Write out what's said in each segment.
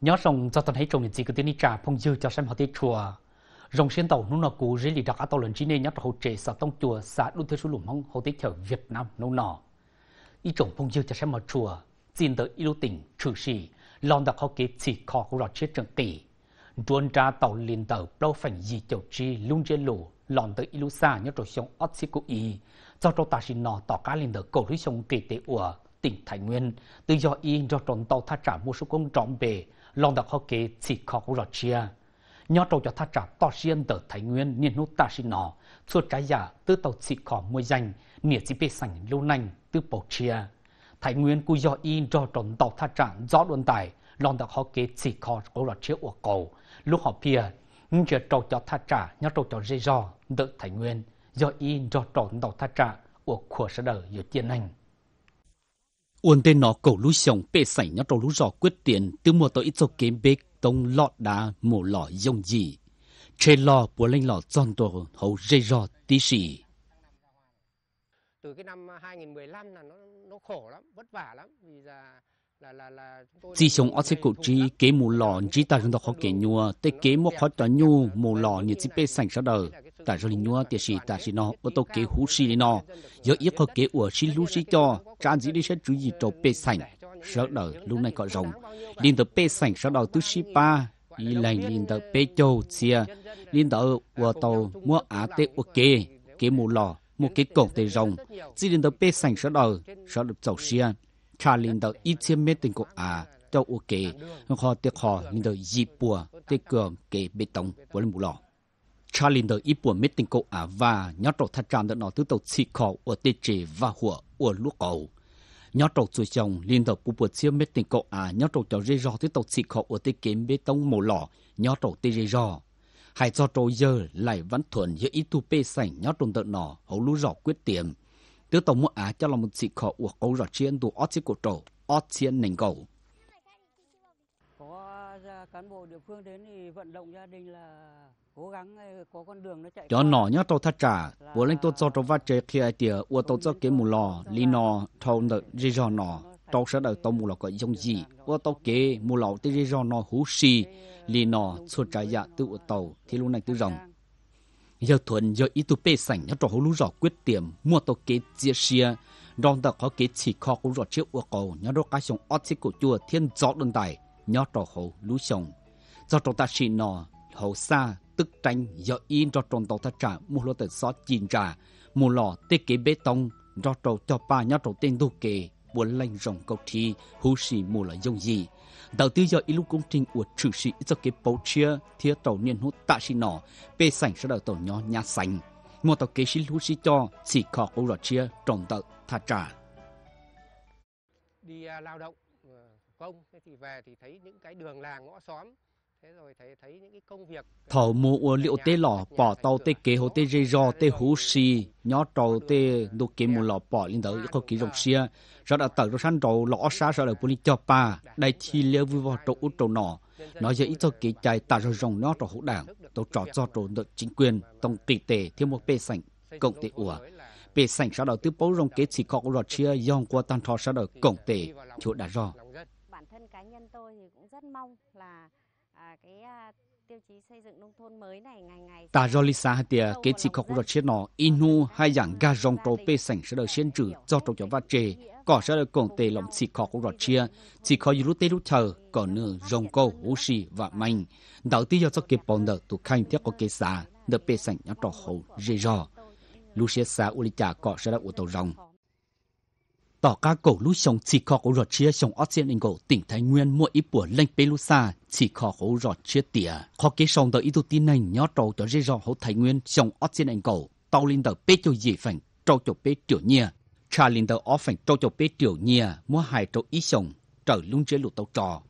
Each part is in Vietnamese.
nhớ rằng cho tận thấy trong những gì cái tiếng đi trả phong dư cho xem họ tiết chùa rồng xuyên tàu nô nó cú rễ lì đặc tàu lần chín nên nhớ hậu trệ xã tông chùa xã đu thế số lủng hông hậu tiết chở Việt Nam nô nọ ý trồng phong dư cho xem họ chùa xin tới yêu tỉnh trừ sĩ lon đặc họ kế chỉ khó của rọ chết trận tỷ đuôn ra tàu liền tàu bao phải gì chầu chi lung trên lù lon tới yêu xa nhớ rồi sông ớt xí của ý cho trâu ta xin nọ tỏ cá liền tàu cầu rưới sông kỳ tế ủa tỉnh Thái Nguyên, tự do y do tròn tàu tha trả mua số công trọng về lòng đặc họ kế chỉ khó của rọt chia nhớ trâu cho thắt trả to xuyên tờ thái nguyên niên nút ta xin nó suốt trái giả tư tàu chỉ khó môi danh nghĩa chỉ bê sảnh lưu nành tư bầu chia thái nguyên cú do in do tròn tàu thắt trả rõ đồn tài lòng đặc họ kế chỉ khó của rọt chia của cầu lúc họ pia nhưng chưa trâu cho thắt trả nhớ trâu cho dây do đỡ thái nguyên do in do tròn tàu thắt trả của khổ sở đời dự tiên anh uốn tên nó cổ lũ sông bê sảnh nhá trâu lũ rõ quyết tiền từ mùa tới cho kiếm bê tông lọt đá mổ lọ dông gì Chê lò bùa lên lò giòn tổ hầu dây rõ tí xỉ. Từ cái năm 2015 là nó, nó khổ lắm, vất vả lắm. Vì là chỉ sống ở trên cổ chi kế mù lò chỉ ta chúng ta khó kể nhua tê kế một khó tòa nhu mù lò như chỉ bê sành sau đời ta rồi nhua tiệt sĩ ta sĩ nó ô tô kế hú sĩ nó giờ ít khó kế ở sĩ lú sĩ cho trang dĩ đi sẽ chú gì trâu bê sành sau đời lúc này có rồng liên tục bê sành sau đời tứ sĩ ba y lành liên tục bê châu xia liên tục ở tàu mua á tê ô kế kế mù lò một cái cổng tê rồng chỉ liên tục bê sành sau đời sau đời chậu xia cha linh đạo ít chiếm mê tình của à cho ô kê họ tiếc họ linh đạo bùa tiếc cường kê bê tông của linh bù lò cha linh ít bùa mê tình của à và nhớ trọ thắt tràn đạo nó tứ tàu xì khó ở tê chế và hùa ở lúa cầu nhớ trọ chuối chồng linh đạo bù bùa chiếm mê tình của à nhớ trọ cho rê rò tứ tàu xì khó ở tê kiếm bê tông mồ lò nhớ trọ tê rê rò hãy cho trâu giờ lại văn thuần giữa ít tu sảnh nhớ trộn tợ nọ hầu lũ rõ quyết tiệm tiêu tổng mua á cho là một sĩ khó của cấu rọt chiến tù ớt chiến cổ trổ ớt chiến nành cầu à, cán bộ địa phương đến thì vận động gia đình là cố gắng à, có con đường nó chạy. Cho nó nhớ tàu thắt trả, bố lên tôi cho tàu vắt chế khi ai tỉa, ua tàu cho kế mù lò, lì nò, thâu nợ rì rò nò, tàu sẽ đợi tàu mù lò có dòng gì, ua tàu kế mù lò tê rì rò nò hú xì, lì nò, xua trái dạ tự ua tàu, thì lúc này tự rồng giờ thuần giờ ít tụ bê sảnh nhất trò hú lú rõ quyết tiệm mua tàu kế chia xia đòn tờ có kế chỉ kho cũng rõ chiếc ua cầu nhớ đô cá sông ót xí của chùa thiên gió đơn tài nhớ trò hồ lú sông do trò ta xì nò hồ xa tức tranh giờ in cho tròn tàu ta trả mua lô tờ xó chìm trả mua lò tê kế bê tông do trò cho ba nhớ trò tên đô kế bốn lành rộng cầu thi hú sĩ mù là dông gì đầu tư do ilu công trình của trừ sĩ do cái bầu chia thia tàu niên hút tạ sĩ nọ bê sảnh sau đầu tàu nhỏ nhà sảnh một tàu kế sĩ hú sĩ cho sĩ khó của lọt chia trồng tự thà trả đi à, lao động công ờ, thì về thì thấy những cái đường làng ngõ xóm thảo mua ở liệu tế lọ bỏ tàu tê kế hồ tế dây rò tế hú xì nhó trầu tế đục kế mù lọ bỏ lên tới có kỹ rộng xia rồi đã tẩu rồi săn trầu lọ xa rồi là bùn cho pa dạ, đại chi leo vui vào trầu út trầu nọ dạ, nó dễ cho kế chạy tả rồi rồng nhó trầu hữu đảng tàu trò cho trầu nội chính quyền vâng, vâng. tổng tỷ tệ thiếu một bê sảnh cộng tế ủa bê sảnh sau đó tư bố rồng kế chỉ có rồi chia dòng qua tan thọ sau đó cộng tệ chỗ đã rò bản thân cá nhân tôi thì cũng rất mong là À, à, ta do lisa hatia kế chỉ khóc rột chết nó inu hai dạng ga rong trâu pe sảnh sẽ được xuyên trừ do trâu cho vắt trề cỏ sẽ được cổng tề lòng chỉ khóc rột chia chỉ khó dù tê lúc thờ cỏ nửa rong câu hú xì và mạnh đạo tí do cho kịp bọn đỡ tụ khanh thiết có kế xà nợ pe sảnh nhá trò hồ dê rò lúc xế xà u lý trả cỏ sẽ được ủ tàu rong tỏ ca cổ lúc sông chỉ khó của rọt chia sông ót diện cổ tỉnh thái nguyên mua ít bùa lên pê lu xa chỉ khó cổ rọt chia tỉa khó kế sông tờ ít tu tin này nhó trâu cho rê rò hồ thái nguyên sông ót diện cổ tàu linh tờ bê cho gì phẳng trâu cho bê tiểu nhia cha linh tờ ót phẳng trâu cho bê tiểu nhia mua hai trâu ít sông trở lung chế lụ tàu trò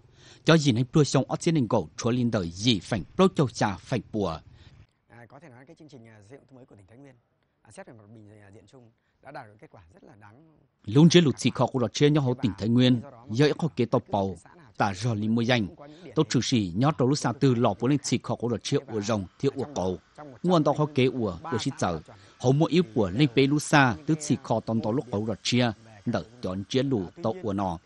cho gì này bùa sông ót diện cổ chúa linh tờ gì phẳng trâu cho cha phẳng bùa à, có thể nói cái chương trình à, rượu mới của tỉnh thái nguyên à, xét về một bình diện chung Lung chế lụt xì khó của chế nhau hồ tỉnh Thái Nguyên, dễ khó kế tộc bầu, tả rò lì mùa danh. Tổ trừ sĩ nhau trâu lúc xa từ lọ bố lên xì khó của đọt chế ua rồng, thiếu ua cầu. Nguồn tàu khó kế ua, ua xí chở. Hậu mùa yếu của lên bế lúc xa, tức xì khó tông tàu lúc cầu đọt chế, đỡ chọn chế lụ tàu ua nọ.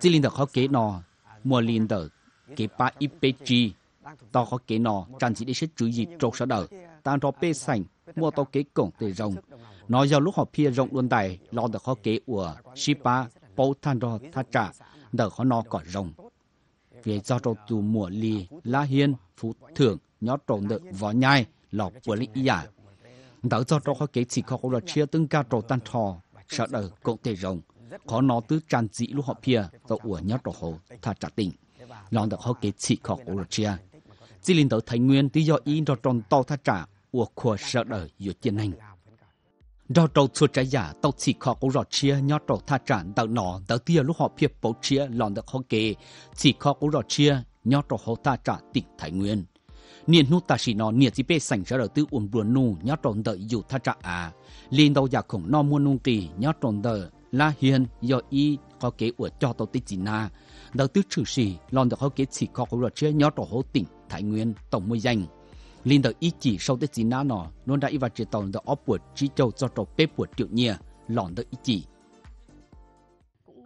Chỉ linh đỡ khó kế nọ, mùa linh đỡ kế ba ít bế chi. Tàu khó kế nọ, chẳng chỉ để xếp chú gì trâu sở đỡ, tàn rò bế sành, mua tàu kế cổng tề rồng. Nói do lúc họ phi rộng luôn tài, lo được khó kế của Shipa Pautandro Thacha, đỡ khó nó cỏ rồng. Vì do rô tù mùa lì, la hiên, phú thưởng, nhó trộn được vỏ nhai, lọc của lý giả. Đỡ do rô khó kế chỉ khó có là chia tương ca trộn tan trò, sợ đỡ cổng tề rồng. Khó nó tứ tràn dĩ lúc họ pia, tàu ủa nhó trộn hồ, thà trả tình. Lòng được khó kế chỉ khó có là chia. Chỉ linh tới Thái Nguyên, tí do ý nó tròn to thà trả, của của sợ đời dù chiến anh. Đó đầu thuộc trái giả tao chỉ khó của rõ chia nhó trầu tha trản tạo nọ tạo tia lúc họ phiếp bầu chia lòn được khó kê chỉ khó của rõ chia nhó trầu hậu tha trả tỉnh Thái Nguyên. Niên nút ta chỉ nó niên chỉ bê sảnh ra đầu tư uống buồn nụ nhó trầu đợi dù tha trả à. Liên đầu giả khổng no muôn nung kỳ nhó trầu đợi là hiền do y có kế của cho tao tích chỉ na. Đầu tư trừ sĩ lòn được khó kê chỉ khó của rõ chia nhó trầu hậu tỉnh Thái Nguyên tổng môi danh linh đầu ý chỉ sau tới chỉ na nọ luôn đã ý vào chế tàu đầu ốp buộc chỉ châu cho trâu bếp buộc triệu nhia lòn đợi ý chỉ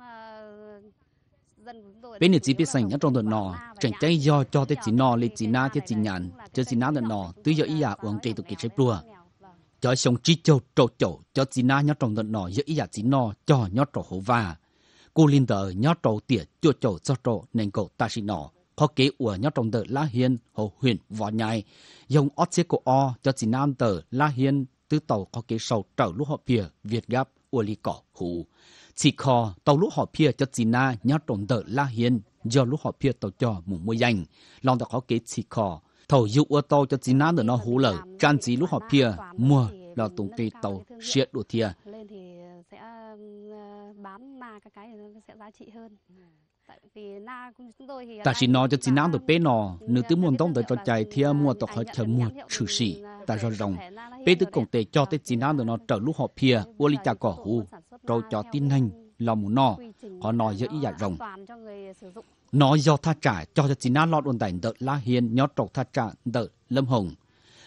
ờ, bên này chỉ biết sành nhất trong tuần nọ chẳng chạy do cho tới chỉ nọ lấy chỉ na tới chỉ nhàn à, cho chỉ na tuần nọ tứ giờ ý à uống trì tụ kỳ chế bùa cho sống chỉ châu trâu châu cho chỉ na nhá trong tuần nọ giờ ý à chỉ nọ cho nhá trâu hổ và cô linh đầu nhá trâu tiệt cho châu cho trâu nên cậu ta chỉ nọ có kế ủa nhau trong tờ La Hiên hồ huyện võ nhai dùng ớt chiếc của o cho chị nam tờ La Hiên tứ tàu có kế sầu trở lúc họ bìa Việt Gáp ủa lì cỏ hù chỉ kho tàu lúc họ bìa cho chị na nhau trong tờ La Hiên do lúc họ bìa tàu cho mù mua danh lòng tàu có kế chỉ kho thầu dụ ủa tàu cho chị na tờ nó hú lở can chỉ lúc họ bìa mua là tùng cây tàu siết đồ thia bán mà cái cái sẽ giá trị hơn ta chỉ nói cho chỉ nắng được bé nọ nữ tứ muốn tông tới cho chạy thì mua tộc hơi chờ mua trừ sĩ ta cho rằng bé tứ cùng tế cho tới chỉ nắng được nó trở lúc họ pia ô li cha cỏ hù rồi cho tin nhanh là muốn nọ họ nói dễ ý rồng nó do tha trả cho cho chỉ nắng lọt ổn đảnh đợt la hiền nhó trọc tha trả đợt lâm hồng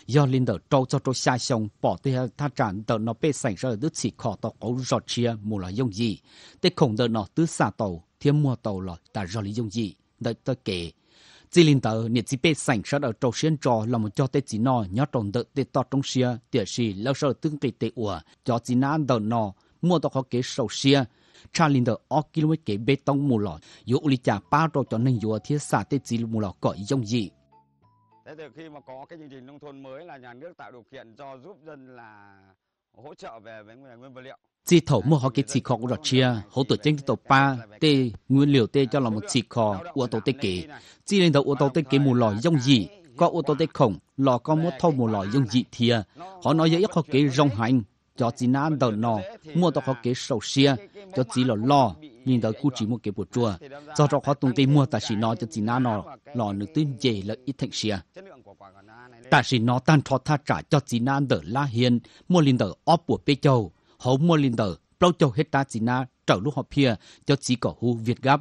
do linh đợt trâu cho trâu xa sông bỏ tê tha trả đợt nó bê sảnh ra đứt chỉ khó tàu ấu giọt chia mù là dông gì tê khổng đợt nó tứ xa tàu thiên mua tàu là ta do lý dùng gì đợi ta kể chỉ linh tờ nhiệt chỉ bê sảnh sát ở trâu xuyên trò là một cho tê chỉ nò nhớ trồng đợi tê to trong xia tỉa xì lâu sơ tương kỳ tê ủa cho chỉ ná đờ nò mua tàu khó kế sầu xia cha linh tờ o km kế bê tông mù lọ yếu uli chả ba trâu cho nên yếu thiết xả tê chỉ mù lọ cõi dùng gì Thế từ khi mà có cái chương trình nông thôn mới là nhà nước tạo điều kiện cho giúp dân là hỗ trợ về với nguyên vật liệu chỉ thổ mua họ cái chỉ khó của chia họ tổ chức tổ ba tê nguyên liệu tê cho là một chỉ khó của tổ tê kế chỉ lên đầu của tổ tê kế mù lò dông gì có ô tô tê khổng lò có mua thâu mù lò dông dị thìa họ nói dễ họ cái rong hành cho chỉ na đầu nò mua tao họ kế sầu xia cho chỉ là lò nhìn tới cu chỉ mua cái bột chua cho cho họ tung tê mua ta chỉ nó cho chỉ na nò lò nước tư dễ là ít thành xia tại chỉ nó tan thọ tha trả cho chỉ na đỡ la hiền mua liền đỡ óp của bê châu hậu mua linh tờ bao cho hết ta chỉ na trở lúc họ pia cho chỉ cỏ hú việt gáp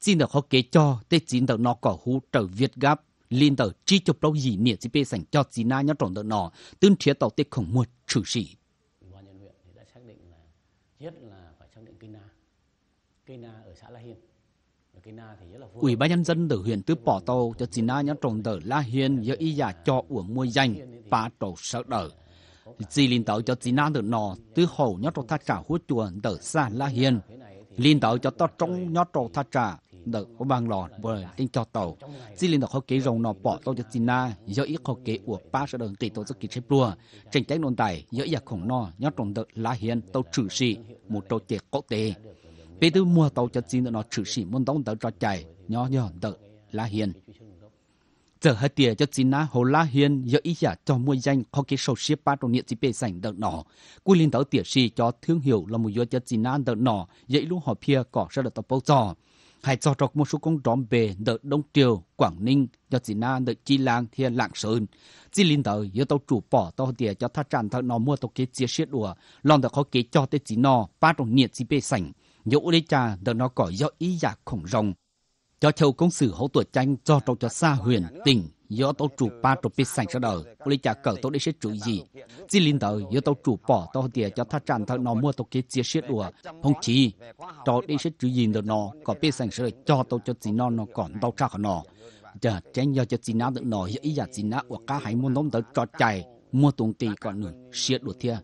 chỉ được họ kế cho tê chỉ được nó cỏ hú trở việt gáp linh tờ chỉ cho bao gì nịa chỉ bê sảnh cho chỉ na nhớ tròn tờ nó tương chia tàu tê không mua trừ sĩ ban nhân huyện thì đã xác định là nhất là phải xác định cây na cây na ở xã la hiên Ủy ban nhân dân ở huyện Tứ Bỏ Tàu cho chỉ na nhớ trồng tờ La Hiên do y giả cho ủa mua danh và trổ sở đỡ chỉ lên tàu cho chỉ năng được nọ từ hậu nhất trong thắt trả hú chuẩn đỡ xa la hiền lên tàu cho ta trong nhất trong thắt trả đỡ có bằng lọ bởi trên cho tàu chỉ lên tàu họ kế rồng nọ bỏ tàu cho chỉ na do ít họ kế của ba sẽ đường kỳ tàu cho kịp xếp lùa tranh tránh nôn tài do giặc dạ khổng nọ nhất trong đỡ la hiền tàu trừ sĩ một tàu tiệc có tế bây giờ mua tàu cho chỉ nó trừ sĩ muốn đóng tàu cho chạy nhỏ nhỏ đỡ la hiền giờ hết tiền cho chín na hồ la hiền giờ ý giả cho mua danh có cái sầu ship ba trong nhiệt chỉ bề sảnh đợt nọ quy liên tàu tiền si cho thương hiệu là một do cho chín na đợt nọ dễ lúc họ pia cỏ ra được tập bao trò hãy cho trọc một số công đón về đợt đông triều quảng ninh cho chín na đợt chi lang thiên lạng sơn chỉ liên tàu giờ tàu chủ bỏ tàu tiền cho thắt tràn thợ nọ mua tàu kế chia xiết đùa lòng tàu có kế cho tới chín nọ ba trong nhiệt chỉ bề sảnh dẫu đấy cha đợt nó cỏ do ý giả khổng rồng cho châu công sự hỗ tuổi tranh cho trong cho xa huyền tỉnh do tàu chủ ba trụ bị sành sau đời lấy trả cờ tàu để xét chủ gì chỉ linh tàu do tàu chủ bỏ tàu tiền cho thắt tràn thằng nó mua tàu kia chia xét đùa không chỉ tàu đi xét chủ gì được nó có bị sành sau đời cho tàu cho gì nó nó còn tàu trả nó giờ tránh do cho gì nó được nó ý giả gì nó của cá hải môn đóng tàu cho chạy mua tung tì còn nữa xét đùa thia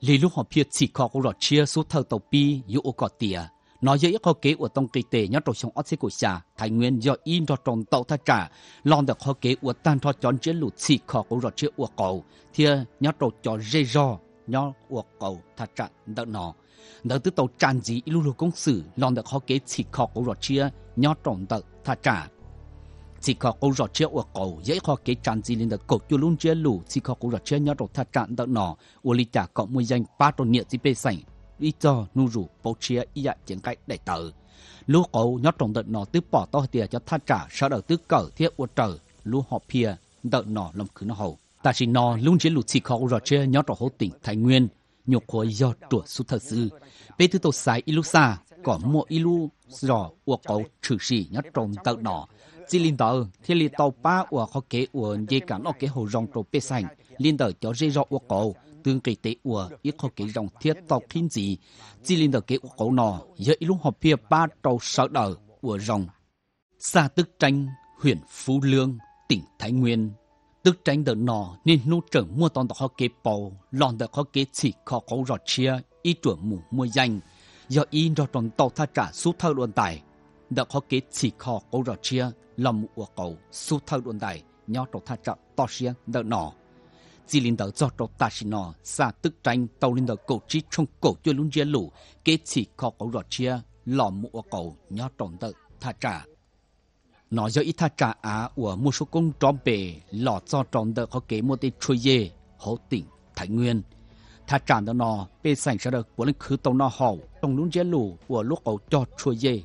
lý lúc họ biết chỉ có của rõ chia số thầu tàu pi yếu có tiền nó dễ khó kế của tông kỳ tế nhớ trò trong ớt của xã thái nguyên do in cho tròn tàu tha trả lon được khó kế của tan cho chọn chiến lụt xì khó của rọt chế của cầu thì nhớ trò cho dê do nhớ của cầu tha trả đỡ nó đỡ từ tàu tràn gì lưu lưu công sử lon được khó kế xì khó của rọt chế nhớ tròn tàu tha trả chỉ có câu rõ chia của cậu dễ khó kế tràn gì lên được cậu chưa lũng chia lũ chỉ có câu rõ chia nhớ rồi thật tràn đỡ nọ uoli trả cậu mua danh ba tuần nhiệt gì bê sảnh ý cho nu rủ bố chia ý dạ chiến cách đại tử lũ cầu nhót trong đợt nó tức bỏ to tiền cho tha trả sợ đầu tức cờ thiết uất trở lũ họ pia đợt nó làm cứ nó hầu ta chỉ nó luôn chiến lụt chỉ khó rồi chơi nhót trong hố tỉnh thái nguyên nhục khối do tuổi su thật sự bây thứ tổ sai ilu sa có mua ilu rõ uo cầu trừ sĩ nhót trong đợt nó chỉ liên tờ thiết liên tàu ba uo khó kế uo dây cả nó kế hồ rong trong bê sành liên tờ cho dây rõ uo cầu tương kỳ tế ủa ít khó kỹ dòng thiết tàu kinh dị chỉ linh được kế của cầu nọ dễ lúc họp phía ba trâu sở đờ ủa rồng xa tức tranh huyện phú lương tỉnh thái nguyên tức tranh đợt nọ nên nô trưởng mua toàn tàu khó kế bầu lòn đợt khó kế chỉ khó cầu rọt chia ít chuẩn mù mua danh do in rọt toàn tàu tha trả số thơ luận tài đợt khó kế chỉ khó cầu rọt chia làm mụ của cậu số thơ luận tài nhau tàu tha trả to chia đợt nọ chỉ linh đạo do trâu ta xin nó xa tức tranh tàu linh đạo cổ trí trong cổ chưa lũng chia lũ kế chỉ khó cổ rọt chia lò mũ cầu nhó tròn tợ tha trả nó do ý tha trả á của một số công tròn bề lò do tròn tợ có kế một tên trôi dê hậu tỉnh thái nguyên tha trả đó nó bề sảnh sẽ được của linh khứ tàu nó hậu trong lũng chia lũ của lúc cổ cho trôi dê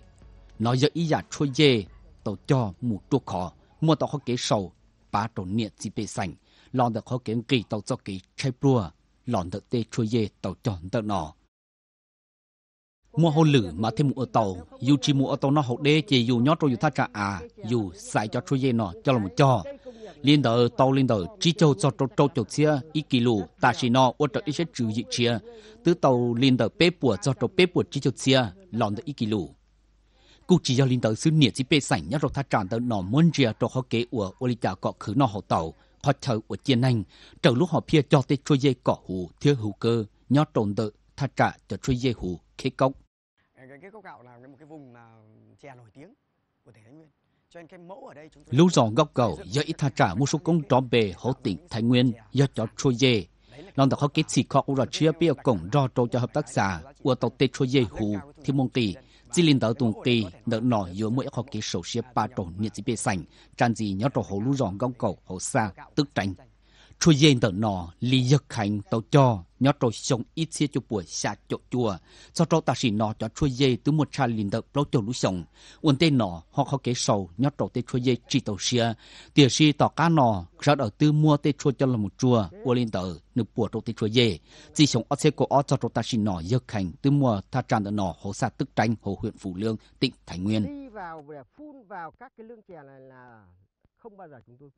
nó do ý giả trôi dê tàu cho mù trua khó mua tàu có kế sầu ba tròn niệm chỉ bề sảnh lòn được khó kiếm kỳ tàu cho kỳ chai bùa lòn được tê chua dê tàu chọn tàu nọ mua hôn lử mà thêm mua tàu dù chỉ mua tàu nó hậu đê chỉ dù nhót rồi dù tha cả à dù xài cho chua dê nọ cho là cho liên đờ tàu liên đờ chỉ châu cho trâu trâu châu chia ít kỳ lù ta chỉ nọ ô trợ ít chết trừ dị chia tứ tàu liên đờ bếp bùa cho trâu bếp bùa chỉ châu chia lòn được ít kỳ lù cụ chỉ do liên tờ xứ nhiệt chỉ bê sảnh nhất rồi tha tràn tàu nọ muốn chia cho họ kế ủa ô lý trả cọ khứ nọ hậu tàu họ thở ở chiến anh, trở lúc họ phía cho tới trôi dây cỏ hù thiếu hữu cơ, nhó trộn tự, tha trả cho trôi dây hù khế cốc. Cái cốc gạo là một cái vùng là chè nổi tiếng của tỉnh Thái Nguyên. Cho nên cái mẫu ở đây chúng tôi... Lưu giò góc cầu do ít tha trả một số công trọ bề hỗ tỉnh Thái Nguyên do cho trôi dây. Lòng tàu họ kết xì khó ura chia bia cổng do trô cho hợp tác xã của tàu tê trôi dây hù thì mông kỳ chỉ liên tới tuần kỳ nợ nổi giữa mỗi học kỳ sổ xe ba trổ nhiệt chỉ bề sành tràn gì nhớ trổ hồ lũ giòn gong cầu hồ xa tức tránh chua yên tờ nọ li giấc khánh tàu cho nhớ rồi sông ít xia cho buổi xa chỗ chùa sau đó ta chỉ nọ cho chua yên từ một trà liền tờ lâu cho lũ sông uốn tên nọ họ khó kế sầu nhớ rồi tên chua yên chỉ tàu xia tiền xia tỏ cá nọ sau đó từ mua tên chua cho là một chùa uốn lên tờ nửa buổi rồi tên chua yên chỉ sống ở xe của ở cho rồi ta chỉ nọ giấc khánh từ mua ta tràn tờ nọ hồ xa tức tranh hồ huyện phủ lương tỉnh thái nguyên vào vào phun các cái lương là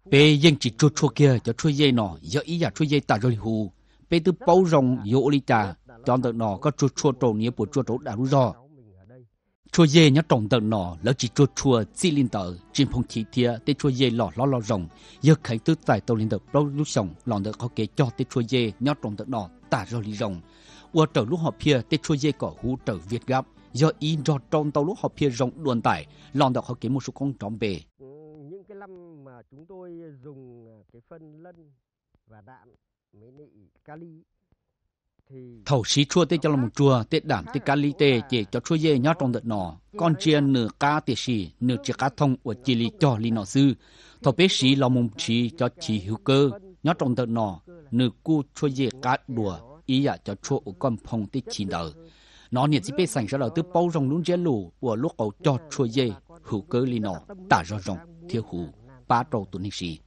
bé dân chỉ chua chua kia cho chua dây nọ giờ ý giả chua dây ta rồi hù bé từ bao rồng dỗ lý trà chọn tận nọ có chua chua trộn nghĩa của chua trộn đã rú rò chua dê nhớ trồng tận nọ lỡ chỉ chua chua chỉ linh tờ trên phong chỉ thia tê chua dê lọ lọ lọ rồng giờ khánh tư tại tàu lên tờ bao lúc sòng lòng tờ có kế cho tê chua dây nhớ trồng tận nọ ta rồi lý rồng qua trở lúc họ pia tê chua dây cỏ hú trở việt gáp giờ ý rọt trong tàu lúc họ pia rồng đuồn tải lòng tờ có kế một số con trống bề chúng tôi dùng à, cái phân lân và đạm mới nị kali thầu sĩ chua tê cho là một chua tê đảm tê cá tê chỉ cho chua dê nhát trong đợt nọ con chia nửa ca tê xì nửa chia ca thông của chỉ lý cho lý nọ dư thầu bế sĩ là mông chỉ cho chi hữu cơ nhát trong đợt nọ nửa cu chua dê cá đùa ý à cho chua của con phong tê chỉ đờ nó nhiệt chỉ bế sành sẽ là tứ bao rong lún dê lù của lúc cầu cho chua dê hữu cơ lý nọ tả rong rong thiếu hữu ba trâu tu ni si.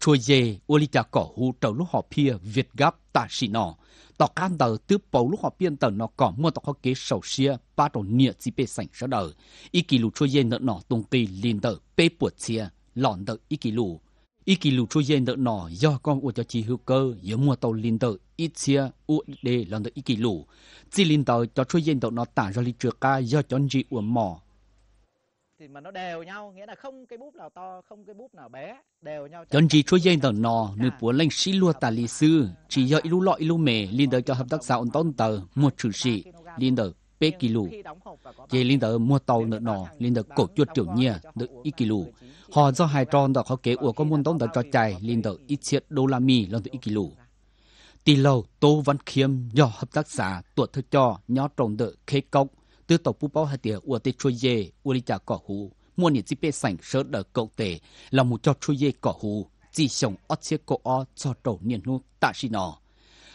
Chua dê, ô li cỏ hù trâu lúc họ pia Việt gấp ta si nọ. Tỏ can tờ tư bầu lúc họ biên tờ nó cỏ mua tỏ khó kế sầu xia ba trâu nia chỉ bê sảnh sở đời. Y kỳ lù chua dê nợ nọ tung kỳ liền tờ bê buộc xia, lọn tờ y kỳ lù. Y kỳ lù chua dê nợ nọ do con ua cho chi hữu cơ, yếu mua tàu liền tờ ít xia đê lọn tờ y kỳ lù. Chỉ liền tờ cho chua dê nợ nọ tả ra lý trượt ca do chọn gì ua mỏ Dân chỉ chúa dây tờ nò, nữ bố lên sĩ lua tà lý sư, chỉ do ilu lọ ilu mề, liên tờ cho hợp tác xã ổn tôn tờ, một chữ sĩ, liên tờ bê kỳ lù. Dì liên tờ mua tàu nợ nò, liên tờ cổ chuột tiểu nhia, được y kỳ lù. Họ do hai tròn tờ khó kế ủa có môn tôn tờ cho chạy, liên tờ ít chiếc đô la mi lần tờ y kỳ lù. tỷ lâu, Tô Văn Khiêm, do hợp tác xã, tuột thức cho, nhỏ trồng đỡ khế cốc, từ tổ bù bao hai tiền ua tê chua dê ua đi trả cỏ hù mua nhiệt chỉ bê sảnh sớ đỡ cậu tề là một cho chua dê cỏ hù chỉ sống ót chế cổ o cho đầu niên nu tạ xì nọ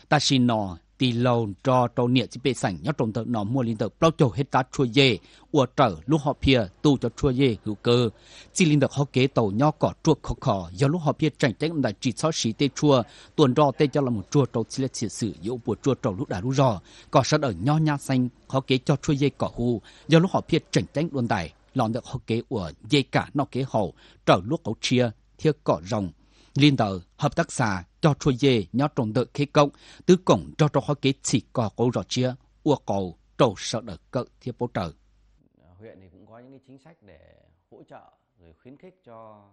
tạ xì nọ tì lâu cho trâu nịa chỉ bị sảnh nhóc trồng tờ nó mua linh tờ bao chỗ hết ta chua dê ua trở lúc họ pia tu cho chua dê hữu cơ chỉ linh tờ họ kế tàu nho cỏ chua khó khó do lúc họ pia chẳng tránh đại chỉ sáu xí tê chua tuần rò tê cho là một chua trâu chỉ là chỉ sử yếu bùa chua trâu lúc đã lúc rò cỏ sắt ở nho nha xanh họ kế cho chua dê cỏ hù do lúc họ pia chẳng tránh luôn tài lòn được họ kế ua dê cả nó kế hậu trở lúc họ chia thiệt cỏ rồng Liên tờ, hợp tác xã cho trôi dê nhỏ trồng đợi khí công, tứ cổng cho cho hóa kế chỉ có cổ rõ chia, ua cầu trầu sợ đỡ cỡ thiết hỗ trợ. Huyện thì cũng có những cái chính sách để hỗ trợ rồi khuyến khích cho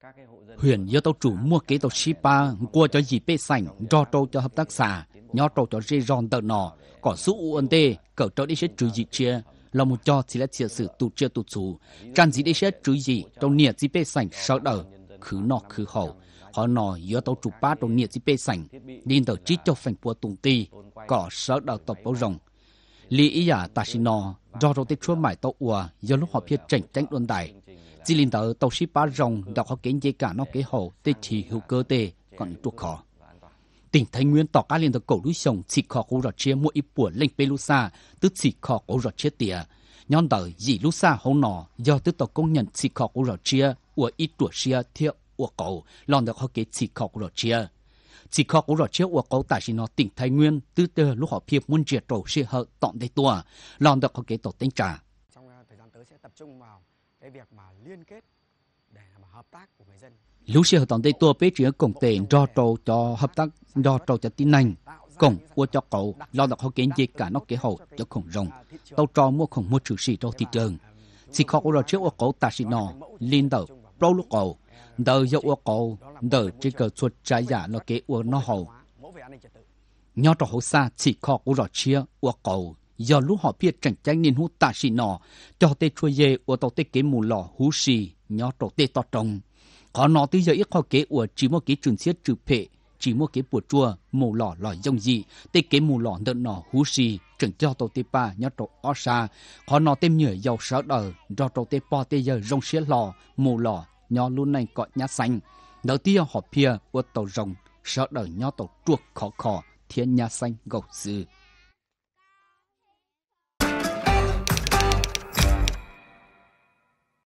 các cái hộ dân Huyện do tàu chủ mua kế tàu Shipa qua cho gì bê sành cho trâu cho hợp tác xã, nhỏ trâu cho dê ròn tờ nọ, có số UNT, cỡ trâu đi sẽ trừ gì chia, là một cho chỉ là chia sự tụ chia tụ chủ, càng gì đi sẽ trừ gì trong nia gì bê sành sợ đỡ, khứ nọ khứ hậu. Họ nói giữa tàu chụp ba trong nhiệt dị bê sảnh, nên tàu trí cho phần bùa tùng tì, có sở đào tập bao rồng. Lý ý giả à, ta xin nọ, do rô tế chúa mãi tàu ua do lúc họ biết tranh tránh đồn đại. Chỉ linh tàu tàu sĩ ba rồng, đã có kiến dây cả nó kế hậu, tế chỉ hữu cơ tê, còn chuộc khó tỉnh Thái Nguyên tỏ các liên tục cổ núi sông chỉ khó cổ rọt chia mỗi ít buồn lên bê lũ xa, tức chỉ khó cổ rọt chia tìa. Nhon tờ dì lũ xa hông nọ, do tức tàu công nhận chỉ khó cổ rọt chia, 我一朵是贴我狗，让得好给刺客罗切。刺客罗切我狗，但是 nó tỉnh thái nguyên từ từ lúc họ phía muốn triệt đầu sẽ hợp tọn đây tua, làm được họ kế tổ tính trả. Trong à, thời gian tới sẽ tập trung vào cái việc mà liên kết để mà hợp tác của người dân. Lúc sẽ hợp tọn đây tua bế chuyện cùng tiền do trâu cho hợp tác do trâu cho tin anh cùng của cho cậu lo được họ kiến gì cả nó kế hậu cho khủng rồng tàu cho mua khổng mua trừ sĩ trong thị trường chỉ khó của trước của cậu ta sĩ nó liên đầu bao lúc cầu đờ dậu ô cầu đờ chỉ cờ chuột trái giả nó kế ô nó hầu nhau trò hậu xa chỉ kho của rõ chia ô cầu giờ lúc họ biết chẳng tránh nên hút tạ xì nọ cho tê chua dê ô tàu tê kế mù lò hú xì nhau trò tê to trồng có nó tới giờ ít kho kế ô chỉ một kế chuẩn xiết trừ phệ chỉ mua kế bùa chua mù lò lỏ dông dị tê kế mù lỏ nợ nọ hú xì chuẩn cho tàu tê pa nhớ tổ ó xa khó nọ tê nhở dầu sợ đờ do tổ tê po tê giờ rong xía lò mù lò nhó luôn này cọ nhá xanh đầu tiên họ pia của tàu rồng sợ đờ nhó tổ chuộc khó khó thiên nhà xanh gầu dư.